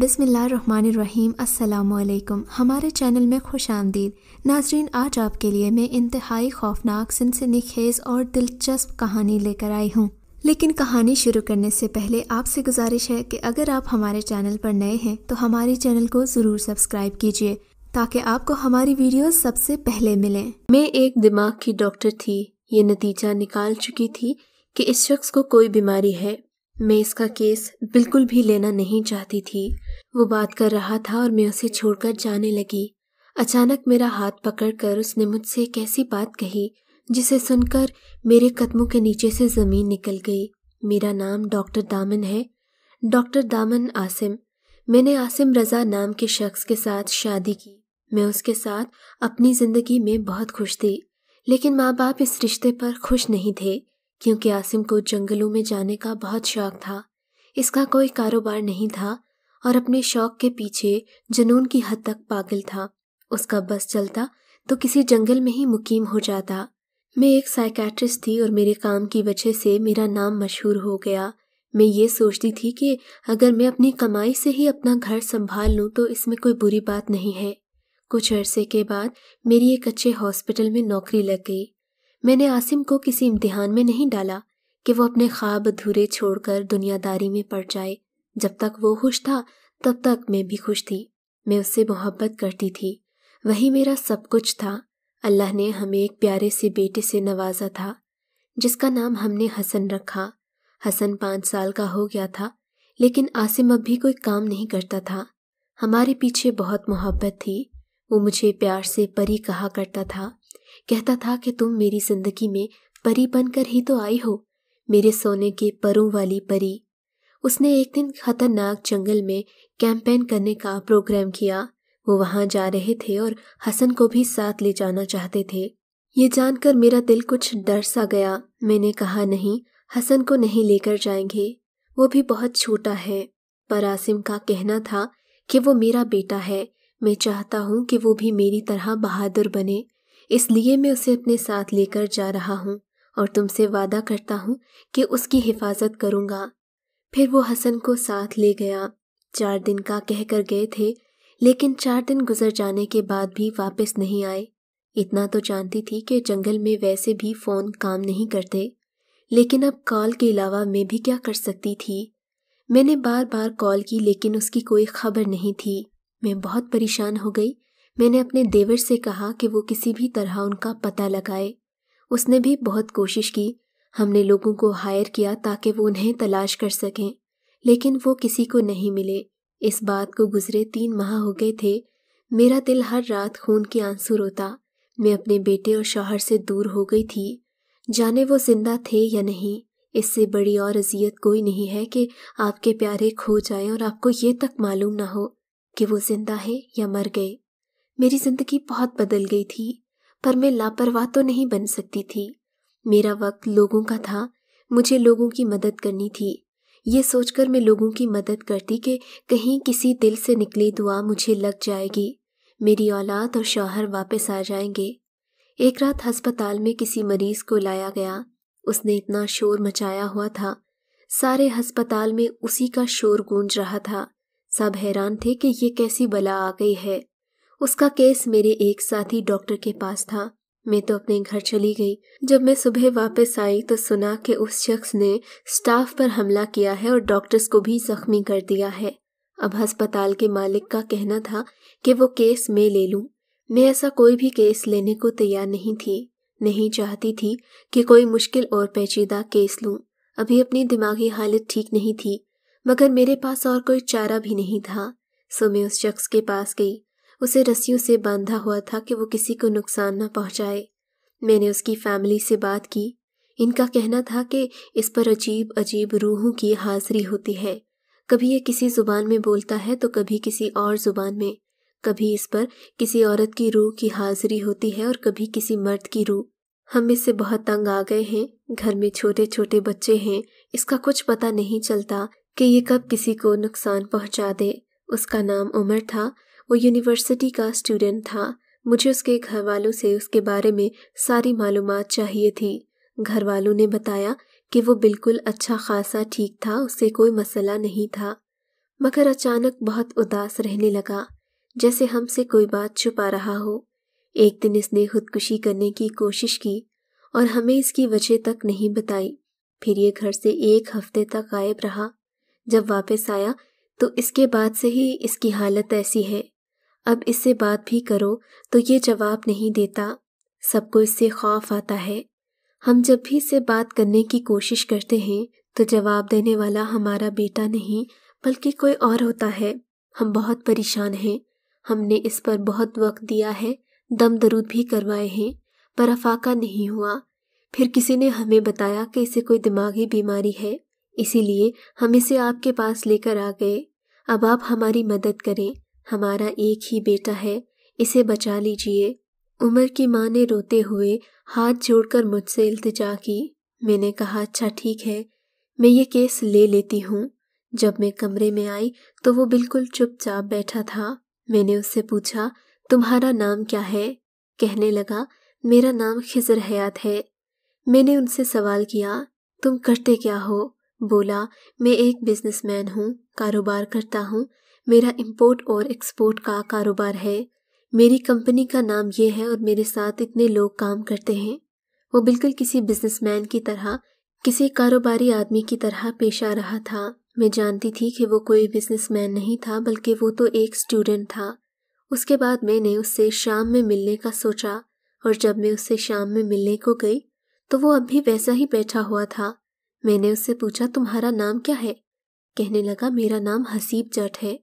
बिसमीम् हमारे चैनल में खुश आमदीद नाजरीन आज आपके लिए मैं इंतहाई खौफनाक खेज और दिलचस्प कहानी लेकर आई हूँ लेकिन कहानी शुरू करने से पहले आपसे गुजारिश है कि अगर आप हमारे चैनल पर नए हैं तो हमारे चैनल को ज़रूर सब्सक्राइब कीजिए ताकि आपको हमारी वीडियो सबसे पहले मिले मैं एक दिमाग की डॉक्टर थी ये नतीजा निकाल चुकी थी कि इस शख्स को कोई बीमारी है मैं इसका केस बिल्कुल भी लेना नहीं चाहती थी वो बात कर रहा था और मैं उसे छोड़कर जाने लगी अचानक मेरा हाथ पकड़कर उसने मुझसे एक ऐसी बात कही जिसे सुनकर मेरे कदमों के नीचे से ज़मीन निकल गई मेरा नाम डॉक्टर दामन है डॉक्टर दामन आसिम मैंने आसिम रज़ा नाम के शख्स के साथ शादी की मैं उसके साथ अपनी ज़िंदगी में बहुत खुश थी लेकिन माँ बाप इस रिश्ते पर खुश नहीं थे क्योंकि आसिम को जंगलों में जाने का बहुत शौक था इसका कोई कारोबार नहीं था और अपने शौक के पीछे जुनून की हद तक पागल था उसका बस चलता तो किसी जंगल में ही मुकीम हो जाता मैं एक साइकेट्रिस्ट थी और मेरे काम की वजह से मेरा नाम मशहूर हो गया मैं ये सोचती थी कि अगर मैं अपनी कमाई से ही अपना घर संभाल लूँ तो इसमें कोई बुरी बात नहीं है कुछ अरसे के बाद मेरी एक अच्छे हॉस्पिटल में नौकरी लग गई मैंने आसिम को किसी इम्तिहान में नहीं डाला कि वो अपने ख्वाब अधूरे छोड़कर दुनियादारी में पड़ जाए जब तक वो खुश था तब तक मैं भी खुश थी मैं उससे मोहब्बत करती थी वही मेरा सब कुछ था अल्लाह ने हमें एक प्यारे से बेटे से नवाजा था जिसका नाम हमने हसन रखा हसन पाँच साल का हो गया था लेकिन आसिम अब भी कोई काम नहीं करता था हमारे पीछे बहुत मोहब्बत थी वो मुझे प्यार से परी कहा करता था कहता था कि तुम मेरी जिंदगी में परी बनकर ही तो आई हो मेरे सोने के परों वाली परी उसने एक दिन खतरनाक जंगल में कैंपेन करने का प्रोग्राम किया वो वहां जा रहे थे और हसन को भी साथ ले जाना चाहते थे ये जानकर मेरा दिल कुछ डर सा गया मैंने कहा नहीं हसन को नहीं लेकर जाएंगे वो भी बहुत छोटा है पर आसिम का कहना था कि वो मेरा बेटा है मैं चाहता हूँ कि वो भी मेरी तरह बहादुर बने इसलिए मैं उसे अपने साथ लेकर जा रहा हूँ और तुमसे वादा करता हूँ कि उसकी हिफाजत करूँगा फिर वो हसन को साथ ले गया चार दिन का कहकर गए थे लेकिन चार दिन गुजर जाने के बाद भी वापस नहीं आए इतना तो जानती थी कि जंगल में वैसे भी फ़ोन काम नहीं करते लेकिन अब कॉल के अलावा मैं भी क्या कर सकती थी मैंने बार बार कॉल की लेकिन उसकी कोई खबर नहीं थी मैं बहुत परेशान हो गई मैंने अपने देवर से कहा कि वो किसी भी तरह उनका पता लगाए उसने भी बहुत कोशिश की हमने लोगों को हायर किया ताकि वो उन्हें तलाश कर सकें लेकिन वो किसी को नहीं मिले इस बात को गुजरे तीन माह हो गए थे मेरा दिल हर रात खून के आंसू रोता मैं अपने बेटे और शौहर से दूर हो गई थी जाने वो जिंदा थे या नहीं इससे बड़ी और अजियत कोई नहीं है कि आपके प्यारे खो जाएं और आपको ये तक मालूम ना हो कि वो जिंदा है या मर गए मेरी जिंदगी बहुत बदल गई थी पर मैं लापरवाह तो नहीं बन सकती थी मेरा वक्त लोगों का था मुझे लोगों की मदद करनी थी ये सोचकर मैं लोगों की मदद करती कि कहीं किसी दिल से निकली दुआ मुझे लग जाएगी मेरी औलाद और शौहर वापस आ जाएंगे एक रात अस्पताल में किसी मरीज को लाया गया उसने इतना शोर मचाया हुआ था सारे अस्पताल में उसी का शोर गूंज रहा था सब हैरान थे कि ये कैसी बला आ गई है उसका केस मेरे एक साथी डॉक्टर के पास था मैं तो अपने घर चली गई जब मैं सुबह वापस आई तो सुना कि उस शख्स ने स्टाफ पर हमला किया है और डॉक्टर्स को भी जख्मी कर दिया है अब अस्पताल के मालिक का कहना था कि वो केस मैं ले लूं। मैं ऐसा कोई भी केस लेने को तैयार नहीं थी नहीं चाहती थी कि कोई मुश्किल और पेचीदा केस लूं। अभी अपनी दिमागी हालत ठीक नहीं थी मगर मेरे पास और कोई चारा भी नहीं था सो मैं उस शख्स के पास गई उसे रस्सियों से बांधा हुआ था कि वो किसी को नुकसान न पहुंचाए मैंने उसकी फैमिली से बात की इनका कहना था कि इस पर अजीब अजीब रूहों की हाजिरी होती है कभी ये किसी ज़ुबान में बोलता है तो कभी किसी और ज़ुबान में कभी इस पर किसी औरत की रूह की हाजिरी होती है और कभी किसी मर्द की रूह हम इससे बहुत तंग आ गए हैं घर में छोटे छोटे बच्चे हैं इसका कुछ पता नहीं चलता कि ये कब किसी को नुकसान पहुंचा दे उसका नाम उमर था वो यूनिवर्सिटी का स्टूडेंट था मुझे उसके घर वालों से उसके बारे में सारी मालूम चाहिए थी घर वालों ने बताया कि वो बिल्कुल अच्छा खासा ठीक था उससे कोई मसला नहीं था मगर अचानक बहुत उदास रहने लगा जैसे हमसे कोई बात छुपा रहा हो एक दिन इसने खुदकुशी करने की कोशिश की और हमें इसकी वजह तक नहीं बताई फिर ये घर से एक हफ्ते तक गायब रहा जब वापस आया तो इसके बाद से ही इसकी हालत ऐसी है अब इससे बात भी करो तो ये जवाब नहीं देता सबको इससे खौफ आता है हम जब भी इससे बात करने की कोशिश करते हैं तो जवाब देने वाला हमारा बेटा नहीं बल्कि कोई और होता है हम बहुत परेशान हैं हमने इस पर बहुत वक्त दिया है दम दरूद भी करवाए हैं पर अफाका नहीं हुआ फिर किसी ने हमें बताया कि इसे कोई दिमागी बीमारी है इसीलिए हम इसे आपके पास लेकर आ गए अब आप हमारी मदद करें हमारा एक ही बेटा है इसे बचा लीजिए उमर की माँ ने रोते हुए हाथ जोड़कर मुझसे इल्तजा की मैंने कहा अच्छा ठीक है मैं ये केस ले लेती हूँ जब मैं कमरे में आई तो वो बिल्कुल चुपचाप बैठा था मैंने उससे पूछा तुम्हारा नाम क्या है कहने लगा मेरा नाम खिजर हयात है मैंने उनसे सवाल किया तुम करते क्या हो बोला मैं एक बिजनेसमैन हूँ कारोबार करता हूँ मेरा इंपोर्ट और एक्सपोर्ट का कारोबार है मेरी कंपनी का नाम ये है और मेरे साथ इतने लोग काम करते हैं वो बिल्कुल किसी बिजनेसमैन की तरह किसी कारोबारी आदमी की तरह पेश आ रहा था मैं जानती थी कि वो कोई बिजनेसमैन नहीं था बल्कि वो तो एक स्टूडेंट था उसके बाद मैंने उससे शाम में मिलने का सोचा और जब मैं उससे शाम में मिलने को गई तो वो अब भी वैसा ही बैठा हुआ था मैंने उससे पूछा तुम्हारा नाम क्या है कहने लगा मेरा नाम हसीब जट है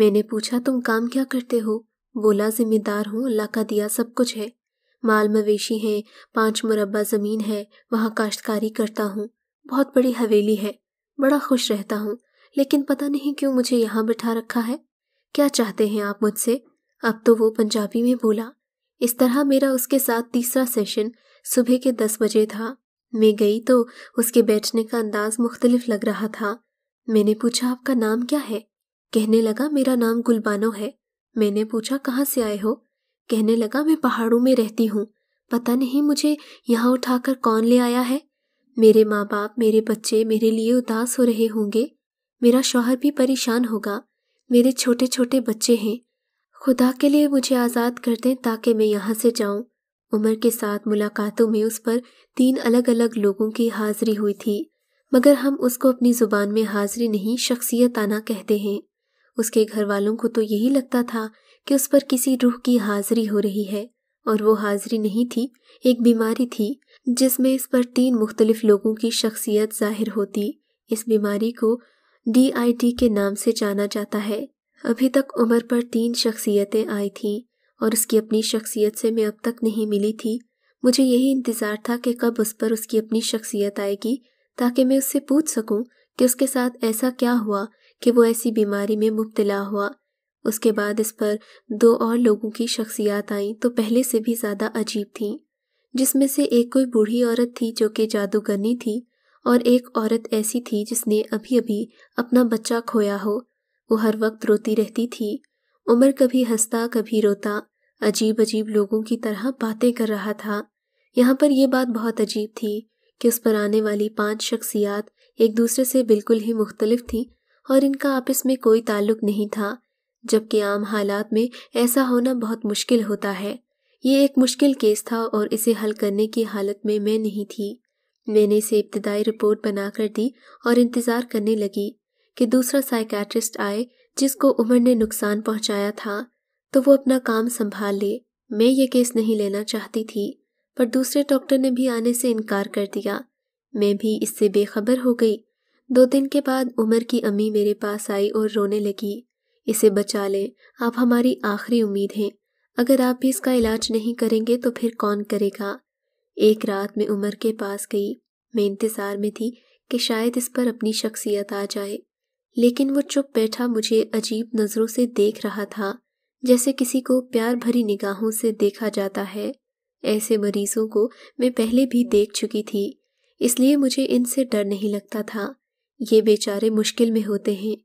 मैंने पूछा तुम काम क्या करते हो बोला जिम्मेदार हूँ अल्लाह का दिया सब कुछ है माल मवेशी है पाँच मुरब्बा ज़मीन है वहाँ काश्तकारी करता हूँ बहुत बड़ी हवेली है बड़ा खुश रहता हूँ लेकिन पता नहीं क्यों मुझे यहाँ बिठा रखा है क्या चाहते हैं आप मुझसे अब तो वो पंजाबी में बोला इस तरह मेरा उसके साथ तीसरा सेशन सुबह के दस बजे था मैं गई तो उसके बैठने का अंदाज मुख्तलिफ लग रहा था मैंने पूछा आपका नाम क्या है कहने लगा मेरा नाम गुलबानो है मैंने पूछा कहाँ से आए हो कहने लगा मैं पहाड़ों में रहती हूँ पता नहीं मुझे यहाँ उठाकर कौन ले आया है मेरे माँ बाप मेरे बच्चे मेरे लिए उदास हो रहे होंगे मेरा शौहर भी परेशान होगा मेरे छोटे छोटे बच्चे हैं खुदा के लिए मुझे आज़ाद कर दें ताकि मैं यहाँ से जाऊँ उमर के साथ मुलाकातों में उस पर तीन अलग अलग लोगों की हाजिरी हुई थी मगर हम उसको अपनी ज़ुबान में हाजिरी नहीं शख्सियत आना कहते हैं उसके घर वालों को तो यही लगता था कि उस पर किसी रूह की हाजिरी हो रही है और वो हाजिरी नहीं थी एक बीमारी थी जिसमें इस पर तीन मुख्तलिफ लोगों की शख्सियत जाहिर होती इस बीमारी को डी आई टी के नाम से जाना जाता है अभी तक उम्र पर तीन शख्सियतें आई थीं और उसकी अपनी शख्सियत से मैं अब तक नहीं मिली थी मुझे यही इंतज़ार था कि कब उस पर उसकी अपनी शख्सियत आएगी ताकि मैं उससे पूछ सकूं कि उसके साथ ऐसा क्या हुआ कि वो ऐसी बीमारी में मुबतला हुआ उसके बाद इस पर दो और लोगों की शख्सियात आईं तो पहले से भी ज़्यादा अजीब थीं जिसमें से एक कोई बूढ़ी औरत थी जो कि जादूगरनी थी और एक औरत ऐसी थी जिसने अभी अभी अपना बच्चा खोया हो वो हर वक्त रोती रहती थी उमर कभी हंसता कभी रोता अजीब अजीब लोगों की तरह बातें कर रहा था यहाँ पर यह बात बहुत अजीब थी कि उस पर आने वाली पांच शख्सियात एक दूसरे से बिल्कुल ही मुख्तलिफ थी और इनका आपस में कोई ताल्लुक नहीं था जबकि आम हालात में ऐसा होना बहुत मुश्किल होता है ये एक मुश्किल केस था और इसे हल करने की हालत में मैं नहीं थी मैंने इसे इब्तदाई रिपोर्ट बनाकर दी और इंतज़ार करने लगी कि दूसरा साइकैट्रिस्ट आए जिसको उमर ने नुकसान पहुंचाया था तो वो अपना काम संभाल ले मैं ये केस नहीं लेना चाहती थी पर दूसरे डॉक्टर ने भी आने से इनकार कर दिया मैं भी इससे बेखबर हो गई दो दिन के बाद उमर की अम्मी मेरे पास आई और रोने लगी इसे बचा लें आप हमारी आखिरी उम्मीद हैं अगर आप भी इसका इलाज नहीं करेंगे तो फिर कौन करेगा एक रात में उमर के पास गई मैं इंतज़ार में थी कि शायद इस पर अपनी शख्सियत आ जाए लेकिन वो चुप बैठा मुझे अजीब नज़रों से देख रहा था जैसे किसी को प्यार भरी निगाहों से देखा जाता है ऐसे मरीजों को मैं पहले भी देख चुकी थी इसलिए मुझे इनसे डर नहीं लगता था ये बेचारे मुश्किल में होते हैं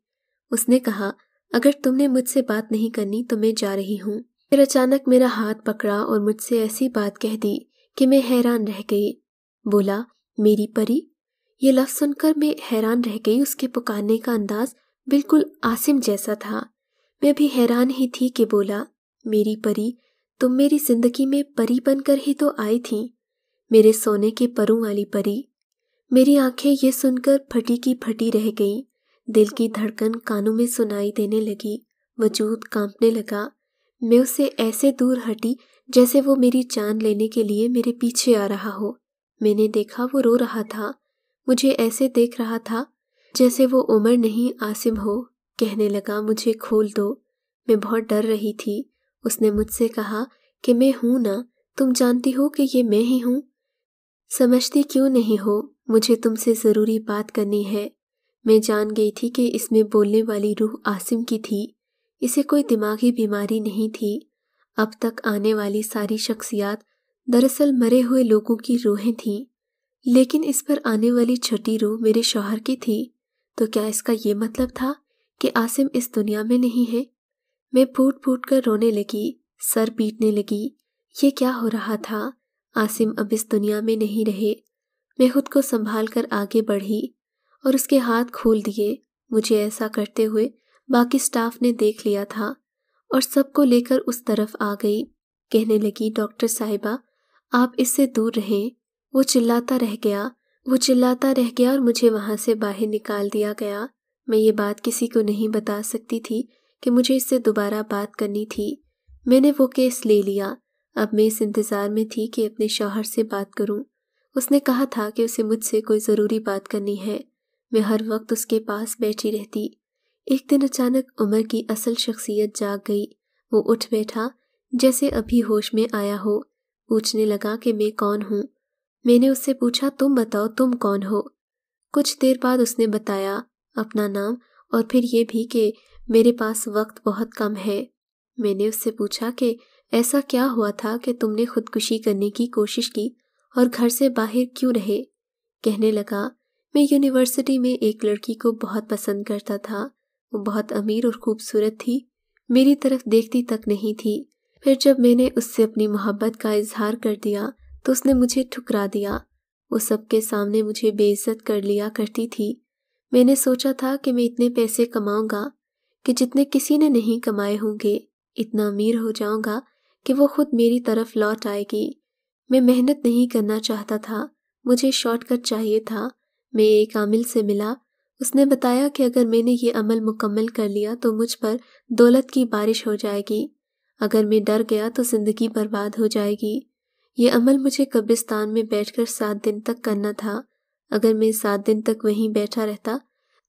उसने कहा अगर तुमने मुझसे बात नहीं करनी तो मैं जा रही हूँ फिर अचानक मेरा हाथ पकड़ा और मुझसे ऐसी बात कह दी कि मैं हैरान रह गई बोला मेरी परी ये लफ्ज सुनकर मैं हैरान रह गई उसके पुकारने का अंदाज बिल्कुल आसिम जैसा था मैं भी हैरान ही थी कि बोला मेरी परी तुम मेरी जिंदगी में परी बनकर ही तो आई थी मेरे सोने के परों वाली परी मेरी आंखें ये सुनकर फटी की फटी रह गई दिल की धड़कन कानों में सुनाई देने लगी वजूद कांपने लगा मैं उसे ऐसे दूर हटी जैसे वो मेरी जान लेने के लिए मेरे पीछे आ रहा हो मैंने देखा वो रो रहा था मुझे ऐसे देख रहा था जैसे वो उमर नहीं आसिम हो कहने लगा मुझे खोल दो मैं बहुत डर रही थी उसने मुझसे कहा कि मैं हूं ना तुम जानती हो कि ये मैं ही हूं समझती क्यों नहीं हो मुझे तुमसे ज़रूरी बात करनी है मैं जान गई थी कि इसमें बोलने वाली रूह आसिम की थी इसे कोई दिमागी बीमारी नहीं थी अब तक आने वाली सारी शख्सियात दरअसल मरे हुए लोगों की रूहें थीं लेकिन इस पर आने वाली छठी रूह मेरे शौहर की थी तो क्या इसका ये मतलब था कि आसिम इस दुनिया में नहीं है मैं फूट फूट कर रोने लगी सर पीटने लगी ये क्या हो रहा था आसिम अब इस दुनिया में नहीं रहे मैं खुद को संभाल कर आगे बढ़ी और उसके हाथ खोल दिए मुझे ऐसा करते हुए बाकी स्टाफ ने देख लिया था और सबको लेकर उस तरफ आ गई कहने लगी डॉक्टर साहिबा आप इससे दूर रहें वो चिल्लाता रह गया वो चिल्लाता रह गया और मुझे वहाँ से बाहर निकाल दिया गया मैं ये बात किसी को नहीं बता सकती थी कि मुझे इससे दोबारा बात करनी थी मैंने वो केस ले लिया अब मैं इस इंतज़ार में थी कि अपने शौहर से बात करूं। उसने कहा था कि उसे मुझसे कोई ज़रूरी बात करनी है मैं हर वक्त उसके पास बैठी रहती एक दिन अचानक उमर की असल शख्सियत जाग गई वो उठ बैठा जैसे अभी होश में आया हो पूछने लगा कि मैं कौन हूँ मैंने उससे पूछा तुम बताओ तुम कौन हो कुछ देर बाद उसने बताया अपना नाम और फिर ये भी कि मेरे पास वक्त बहुत कम है मैंने उससे पूछा कि ऐसा क्या हुआ था कि तुमने खुदकुशी करने की कोशिश की और घर से बाहर क्यों रहे कहने लगा मैं यूनिवर्सिटी में एक लड़की को बहुत पसंद करता था वो बहुत अमीर और खूबसूरत थी मेरी तरफ देखती तक नहीं थी फिर जब मैंने उससे अपनी मोहब्बत का इजहार कर दिया तो उसने मुझे ठुकरा दिया वो सबके सामने मुझे बेइज्जत कर लिया करती थी मैंने सोचा था कि मैं इतने पैसे कमाऊंगा कि जितने किसी ने नहीं कमाए होंगे इतना अमीर हो जाऊंगा कि वो खुद मेरी तरफ लौट आएगी मैं मेहनत नहीं करना चाहता था मुझे शॉर्टकट चाहिए था मैं एक आमिल से मिला उसने बताया कि अगर मैंने ये अमल मुकम्मल कर लिया तो मुझ पर दौलत की बारिश हो जाएगी अगर मैं डर गया तो ज़िंदगी बर्बाद हो जाएगी ये अमल मुझे कब्रिस्तान में बैठकर सात दिन तक करना था अगर मैं सात दिन तक वहीं बैठा रहता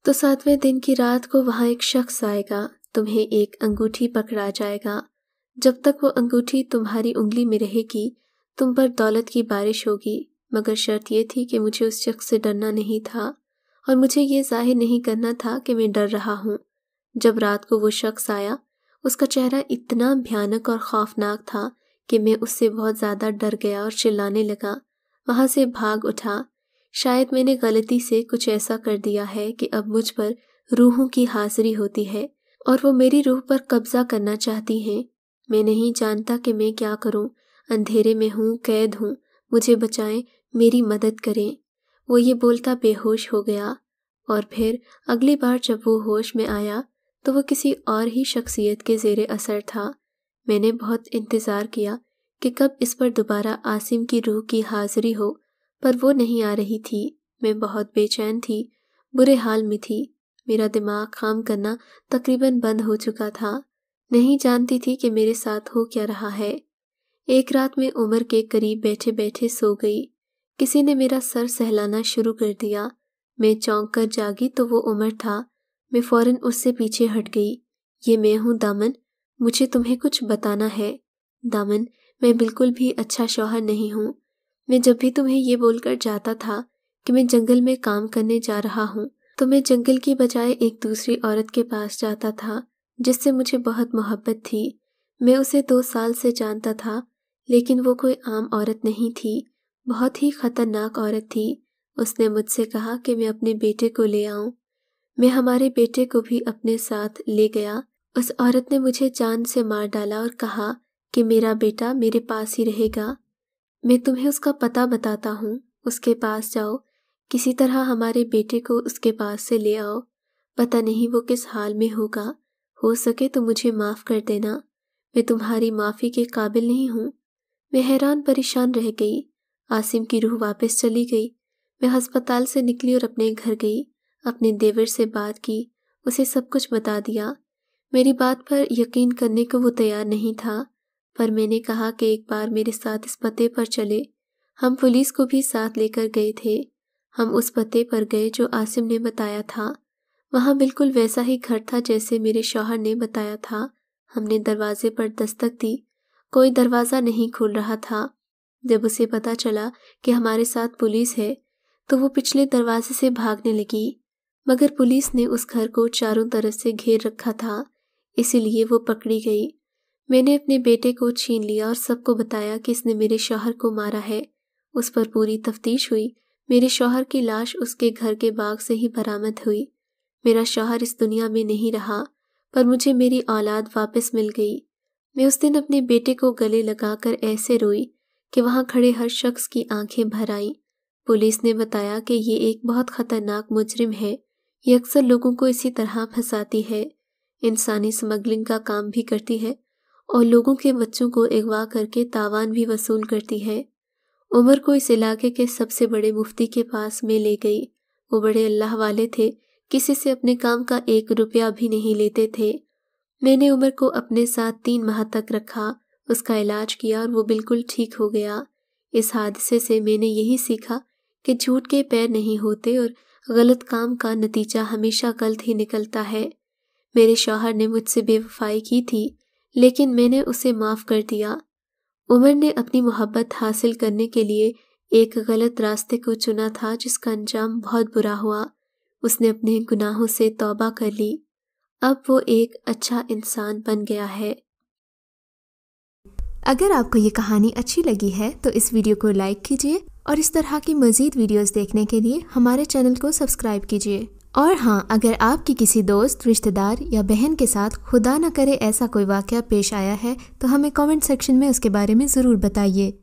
तो सातवें दिन की रात को वहाँ एक शख्स आएगा तुम्हें एक अंगूठी पकड़ा जाएगा जब तक वो अंगूठी तुम्हारी उंगली में रहेगी तुम पर दौलत की बारिश होगी मगर शर्त यह थी कि मुझे उस शख्स से डरना नहीं था और मुझे ये जाहिर नहीं करना था कि मैं डर रहा हूँ जब रात को वो शख्स आया उसका चेहरा इतना भयानक और खौफनाक था कि मैं उससे बहुत ज़्यादा डर गया और चिल्लाने लगा वहाँ से भाग उठा शायद मैंने गलती से कुछ ऐसा कर दिया है कि अब मुझ पर रूहों की हाजिरी होती है और वो मेरी रूह पर कब्जा करना चाहती हैं मैं नहीं जानता कि मैं क्या करूं अंधेरे में हूँ कैद हूँ मुझे बचाएं मेरी मदद करें वो ये बोलता बेहोश हो गया और फिर अगली बार जब वो होश में आया तो वो किसी और ही शख्सियत के जेर असर था मैंने बहुत इंतज़ार किया कि कब इस पर दोबारा आसिम की रूह की हाजिरी हो पर वो नहीं आ रही थी मैं बहुत बेचैन थी बुरे हाल में थी मेरा दिमाग काम करना तकरीबन बंद हो चुका था नहीं जानती थी कि मेरे साथ हो क्या रहा है एक रात में उमर के करीब बैठे बैठे सो गई किसी ने मेरा सर सहलाना शुरू कर दिया मैं चौंक कर जागी तो वो उमर था मैं फौरन उससे पीछे हट गई ये मैं हूँ दामन मुझे तुम्हें कुछ बताना है दामन मैं बिल्कुल भी अच्छा शौहर नहीं हूँ मैं जब भी तुम्हें ये बोलकर जाता था कि मैं जंगल में काम करने जा रहा हूँ तो मैं जंगल की बजाय एक दूसरी औरत के पास जाता था जिससे मुझे बहुत मोहब्बत थी मैं उसे दो साल से जानता था लेकिन वो कोई आम औरत नहीं थी बहुत ही खतरनाक औरत थी उसने मुझसे कहा कि मैं अपने बेटे को ले आऊं मैं हमारे बेटे को भी अपने साथ ले गया उस औरत ने मुझे जान से मार डाला और कहा कि मेरा बेटा मेरे पास ही रहेगा मैं तुम्हें उसका पता बताता हूँ उसके पास जाओ किसी तरह हमारे बेटे को उसके पास से ले आओ पता नहीं वो किस हाल में होगा हो सके तो मुझे माफ़ कर देना मैं तुम्हारी माफ़ी के काबिल नहीं हूँ मैं हैरान परेशान रह गई आसिम की रूह वापस चली गई मैं अस्पताल से निकली और अपने घर गई अपने देवर से बात की उसे सब कुछ बता दिया मेरी बात पर यकीन करने को वो तैयार नहीं था पर मैंने कहा कि एक बार मेरे साथ इस पते पर चले हम पुलिस को भी साथ लेकर गए थे हम उस पते पर गए जो आसिम ने बताया था वहाँ बिल्कुल वैसा ही घर था जैसे मेरे शौहर ने बताया था हमने दरवाजे पर दस्तक दी कोई दरवाज़ा नहीं खुल रहा था जब उसे पता चला कि हमारे साथ पुलिस है तो वो पिछले दरवाजे से भागने लगी मगर पुलिस ने उस घर को चारों तरफ से घेर रखा था इसीलिए वो पकड़ी गई मैंने अपने बेटे को छीन लिया और सबको बताया कि इसने मेरे शोहर को मारा है उस पर पूरी तफ्तीश हुई मेरे शोहर की लाश उसके घर के बाग से ही बरामद हुई मेरा शोहर इस दुनिया में नहीं रहा पर मुझे मेरी औलाद वापस मिल गई मैं उस दिन अपने बेटे को गले लगाकर ऐसे रोई कि वहां खड़े हर शख्स की आंखें भर आई पुलिस ने बताया कि ये एक बहुत खतरनाक मुजरिम है ये अक्सर लोगों को इसी तरह फंसाती है इंसानी स्मगलिंग का काम भी करती है और लोगों के बच्चों को अगवा करके तावान भी वसूल करती है उमर को इस इलाके के सबसे बड़े मुफ्ती के पास में ले गई वो बड़े अल्लाह वाले थे किसी से अपने काम का एक रुपया भी नहीं लेते थे मैंने उमर को अपने साथ तीन माह तक रखा उसका इलाज किया और वो बिल्कुल ठीक हो गया इस हादसे से मैंने यही सीखा कि झूठ के पैर नहीं होते और गलत काम का नतीजा हमेशा गलत ही निकलता है मेरे शौहर ने मुझसे बेवफाई की थी लेकिन मैंने उसे माफ़ कर दिया उमर ने अपनी मोहब्बत हासिल करने के लिए एक गलत रास्ते को चुना था जिसका अंजाम बहुत बुरा हुआ उसने अपने गुनाहों से तौबा कर ली अब वो एक अच्छा इंसान बन गया है अगर आपको ये कहानी अच्छी लगी है तो इस वीडियो को लाइक कीजिए और इस तरह की मज़ीद वीडियोस देखने के लिए हमारे चैनल को सब्सक्राइब कीजिए और हाँ अगर आपकी किसी दोस्त रिश्तेदार या बहन के साथ खुदा न करे ऐसा कोई वाक़ पेश आया है तो हमें कमेंट सेक्शन में उसके बारे में ज़रूर बताइए